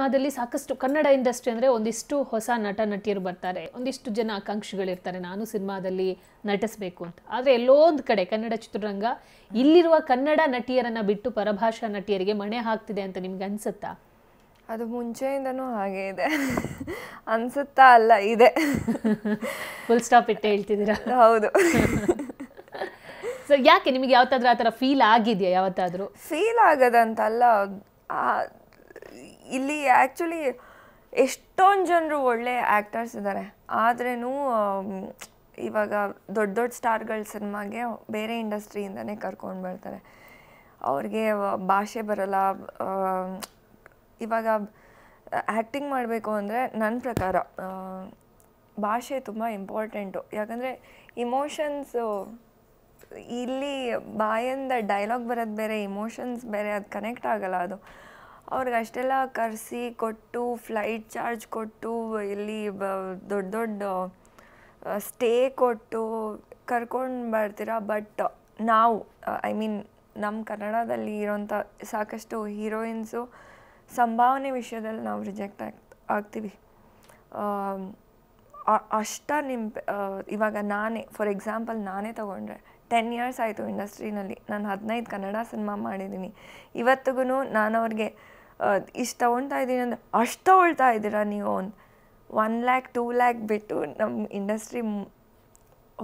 ಸಿನಿಮಾದಲ್ಲಿ ಸಾಕಷ್ಟು ಕನ್ನಡ ಇಂಡಸ್ಟ್ರಿ ಅಂದರೆ ಒಂದಿಷ್ಟು ಹೊಸ ನಟ ನಟಿಯರು ಬರ್ತಾರೆ ಒಂದಿಷ್ಟು ಜನ ಆಕಾಂಕ್ಷಿಗಳಿರ್ತಾರೆ ನಾನು ಸಿನಿಮಾದಲ್ಲಿ ನಟಿಸಬೇಕು ಅಂತ ಆದರೆ ಎಲ್ಲೋ ಒಂದು ಕಡೆ ಕನ್ನಡ ಚಿತ್ರರಂಗ ಇಲ್ಲಿರುವ ಕನ್ನಡ ನಟಿಯರನ್ನು ಬಿಟ್ಟು ಪರಭಾಷಾ ನಟಿಯರಿಗೆ ಮಣೆ ಹಾಕ್ತಿದೆ ಅಂತ ನಿಮ್ಗೆ ಅನ್ಸುತ್ತಾ ಅದು ಮುಂಚೆಯಿಂದನೂ ಹಾಗೆ ಇದೆ ಅನ್ಸುತ್ತಾ ಅಲ್ಲ ಇದೆ ಫುಲ್ ಸ್ಟಾಪ್ ಇಟ್ಟೆ ಹೇಳ್ತಿದ್ದೀರಾ ಹೌದು ಸೊ ಯಾಕೆ ನಿಮಗೆ ಯಾವತ್ತಾದ್ರೂ ಆ ಥರ ಫೀಲ್ ಆಗಿದೆಯಾ ಯಾವತ್ತಾದರೂ ಫೀಲ್ ಆಗೋದಂತಲ್ಲ ಇಲ್ಲಿ ಆ್ಯಕ್ಚುಲಿ ಎಷ್ಟೊಂದು ಜನರು ಒಳ್ಳೆ ಆ್ಯಕ್ಟರ್ಸ್ ಇದ್ದಾರೆ ಆದ್ರೂ ಇವಾಗ ದೊಡ್ಡ ದೊಡ್ಡ ಸ್ಟಾರ್ಗಳ ಸಿನಿಮಾಗೆ ಬೇರೆ ಇಂಡಸ್ಟ್ರಿಯಿಂದನೇ ಕರ್ಕೊಂಡು ಬರ್ತಾರೆ ಅವ್ರಿಗೆ ಭಾಷೆ ಬರಲ್ಲ ಇವಾಗ ಆ್ಯಕ್ಟಿಂಗ್ ಮಾಡಬೇಕು ಅಂದರೆ ನನ್ನ ಪ್ರಕಾರ ಭಾಷೆ ತುಂಬ ಇಂಪಾರ್ಟೆಂಟು ಯಾಕಂದರೆ ಇಮೋಷನ್ಸು ಇಲ್ಲಿ ಬಾಯಿಂದ ಡೈಲಾಗ್ ಬರೋದು ಬೇರೆ ಇಮೋಷನ್ಸ್ ಬೇರೆ ಅದು ಕನೆಕ್ಟ್ ಆಗಲ್ಲ ಅದು ಅವ್ರಿಗೆ ಅಷ್ಟೆಲ್ಲ ಕರೆಸಿ ಕೊಟ್ಟು ಫ್ಲೈಟ್ ಚಾರ್ಜ್ ಕೊಟ್ಟು ಇಲ್ಲಿ ಬ ದೊಡ್ಡ ದೊಡ್ಡ ಸ್ಟೇ ಕೊಟ್ಟು ಕರ್ಕೊಂಡು ಬರ್ತೀರಾ ಬಟ್ ನಾವು ಐ ಮೀನ್ ನಮ್ಮ ಕನ್ನಡದಲ್ಲಿ ಇರೋಂಥ ಸಾಕಷ್ಟು ಹೀರೋಯಿನ್ಸು ಸಂಭಾವನೆ ವಿಷಯದಲ್ಲಿ ನಾವು ರಿಜೆಕ್ಟ್ ಆಗ್ ಆಗ್ತೀವಿ ಅಷ್ಟ ನಿಮ್ಮ ಇವಾಗ ನಾನೇ ಫಾರ್ ಎಕ್ಸಾಂಪಲ್ ನಾನೇ ತೊಗೊಂಡ್ರೆ ಟೆನ್ ಇಯರ್ಸ್ ಆಯಿತು ಇಂಡಸ್ಟ್ರಿನಲ್ಲಿ ನಾನು ಹದಿನೈದು ಕನ್ನಡ ಸಿನಿಮಾ ಮಾಡಿದ್ದೀನಿ ಇವತ್ತಿಗೂ ನಾನು ಅವ್ರಿಗೆ ಇಷ್ಟು ತೊಗೊಳ್ತಾ ಇದ್ದೀನಿ ಅಂದರೆ ಅಷ್ಟು ತೊಗೊಳ್ತಾ ಇದ್ದೀರಾ ನೀವು ಒಂದು ಒನ್ ಲ್ಯಾಕ್ ಟೂ ಲ್ಯಾಕ್ ಬಿಟ್ಟು ನಮ್ಮ ಇಂಡಸ್ಟ್ರಿ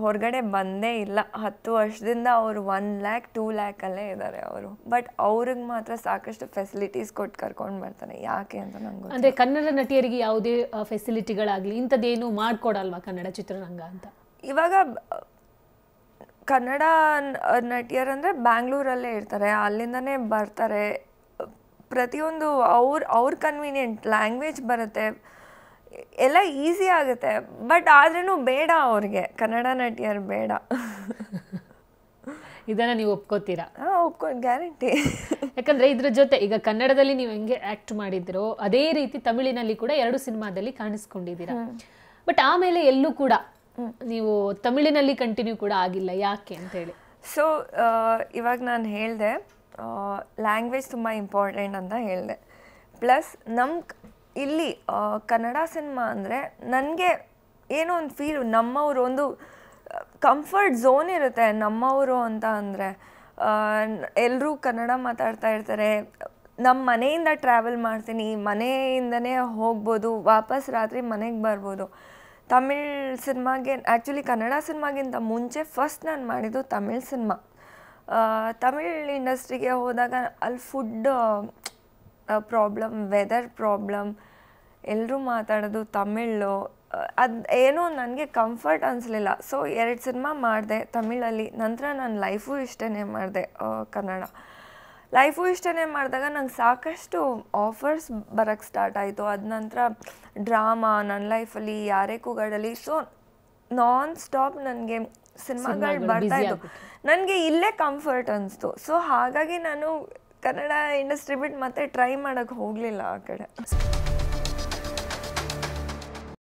ಹೊರಗಡೆ ಬಂದೇ ಇಲ್ಲ ಹತ್ತು ವರ್ಷದಿಂದ ಅವರು ಒನ್ ಲ್ಯಾಕ್ ಟೂ ಲ್ಯಾಕಲ್ಲೇ ಇದ್ದಾರೆ ಅವರು ಬಟ್ ಅವ್ರಿಗೆ ಮಾತ್ರ ಸಾಕಷ್ಟು ಫೆಸಿಲಿಟೀಸ್ ಕೊಟ್ಟು ಕರ್ಕೊಂಡು ಬರ್ತಾರೆ ಯಾಕೆ ಅಂತ ನಂಗೆ ಅಂದರೆ ಕನ್ನಡ ನಟಿಯರಿಗೆ ಯಾವುದೇ ಫೆಸಿಲಿಟಿಗಳಾಗಲಿ ಇಂಥದ್ದೇನು ಮಾಡಿಕೊಡಲ್ವಾ ಕನ್ನಡ ಚಿತ್ರರಂಗ ಅಂತ ಇವಾಗ ಕನ್ನಡ ನಟಿಯರಂದರೆ ಬ್ಯಾಂಗ್ಳೂರಲ್ಲೇ ಇರ್ತಾರೆ ಅಲ್ಲಿಂದನೇ ಬರ್ತಾರೆ ಪ್ರತಿಯೊಂದು ಅವ್ರ ಅವ್ರ ಕನ್ವೀನಿಯೆಂಟ್ ಲ್ಯಾಂಗ್ವೇಜ್ ಬರುತ್ತೆ ಎಲ್ಲ ಈಸಿ ಆಗುತ್ತೆ ಬಟ್ ಆದ್ರೂ ಬೇಡ ಅವ್ರಿಗೆ ಕನ್ನಡ ನಟಿಯರು ಬೇಡ ಇದನ್ನು ನೀವು ಒಪ್ಕೋತೀರಾ ಹಾಂ ಒಪ್ಕೊಂಡು ಗ್ಯಾರಂಟಿ ಯಾಕಂದರೆ ಇದ್ರ ಜೊತೆ ಈಗ ಕನ್ನಡದಲ್ಲಿ ನೀವು ಹೆಂಗೆ ಆ್ಯಕ್ಟ್ ಮಾಡಿದ್ರೋ ಅದೇ ರೀತಿ ತಮಿಳಿನಲ್ಲಿ ಕೂಡ ಎರಡು ಸಿನಿಮಾದಲ್ಲಿ ಕಾಣಿಸ್ಕೊಂಡಿದ್ದೀರಾ ಬಟ್ ಆಮೇಲೆ ಎಲ್ಲೂ ಕೂಡ ನೀವು ತಮಿಳಿನಲ್ಲಿ ಕಂಟಿನ್ಯೂ ಕೂಡ ಆಗಿಲ್ಲ ಯಾಕೆ ಅಂತ ಹೇಳಿ ಸೊ ಇವಾಗ ನಾನು ಹೇಳಿದೆ ಲ್ಯಾಂಗ್ವೇಜ್ ತುಂಬ ಇಂಪಾರ್ಟೆಂಟ್ ಅಂತ ಹೇಳಿದೆ ಪ್ಲಸ್ ನಮ್ಮ ಇಲ್ಲಿ ಕನ್ನಡ ಸಿನಿಮಾ ಅಂದರೆ ನನಗೆ ಏನೋ ಒಂದು ಫೀಲು ನಮ್ಮವರು ಒಂದು ಕಂಫರ್ಟ್ ಝೋನ್ ಇರುತ್ತೆ ನಮ್ಮವರು ಅಂತ ಅಂದರೆ ಎಲ್ಲರೂ ಕನ್ನಡ ಮಾತಾಡ್ತಾ ಇರ್ತಾರೆ ನಮ್ಮ ಮನೆಯಿಂದ ಟ್ರಾವೆಲ್ ಮಾಡ್ತೀನಿ ಮನೆಯಿಂದನೇ ಹೋಗ್ಬೋದು ವಾಪಸ್ ರಾತ್ರಿ ಮನೆಗೆ ಬರ್ಬೋದು ತಮಿಳ್ ಸಿನಿಮಾಗೆ ಆ್ಯಕ್ಚುಲಿ ಕನ್ನಡ ಸಿನಿಮಾಗಿಂತ ಮುಂಚೆ ಫಸ್ಟ್ ನಾನು ಮಾಡಿದ್ದು ತಮಿಳ್ ಸಿನಿಮಾ ತಮಿಳ್ ಇಂಡಸ್ಟ್ರಿಗೆ ಹೋದಾಗ ಅಲ್ಲಿ ಫುಡ್ ಪ್ರಾಬ್ಲಮ್ ವೆದರ್ ಪ್ರಾಬ್ಲಮ್ ಎಲ್ಲರೂ ಮಾತಾಡೋದು ತಮಿಳು ಅದು ಏನೋ ನನಗೆ ಕಂಫರ್ಟ್ ಅನಿಸ್ಲಿಲ್ಲ ಸೊ ಎರಡು ಸಿನಿಮಾ ಮಾಡಿದೆ ತಮಿಳಲ್ಲಿ ನಂತರ ನಾನು ಲೈಫು ಇಷ್ಟೇ ಮಾಡಿದೆ ಕನ್ನಡ ಲೈಫು ಇಷ್ಟೇ ಮಾಡಿದಾಗ ನಂಗೆ ಸಾಕಷ್ಟು ಆಫರ್ಸ್ ಬರೋಕ್ಕೆ ಸ್ಟಾರ್ಟ್ ಆಯಿತು ಅದ ನಂತರ ಡ್ರಾಮಾ ನನ್ನ ಲೈಫಲ್ಲಿ ಯಾರೇ ಕೂಗಾಡಲಿ ಸೊ ನಾನ್ ಸ್ಟಾಪ್ ನನಗೆ ಸಿನಿಮಾಗಳು ಬರ್ತಾ ಇತ್ತು ನನಗೆ ಇಲ್ಲೇ ಕಂಫರ್ಟ್ ಅನಿಸ್ತು ಸೊ ಹಾಗಾಗಿ ನಾನು ಕನ್ನಡ ಇಂಡಸ್ಟ್ರಿ ಬಿಟ್ಟು ಮತ್ತೆ ಟ್ರೈ ಮಾಡೋಕ್ಕೆ ಹೋಗಲಿಲ್ಲ ಆ ಕಡೆ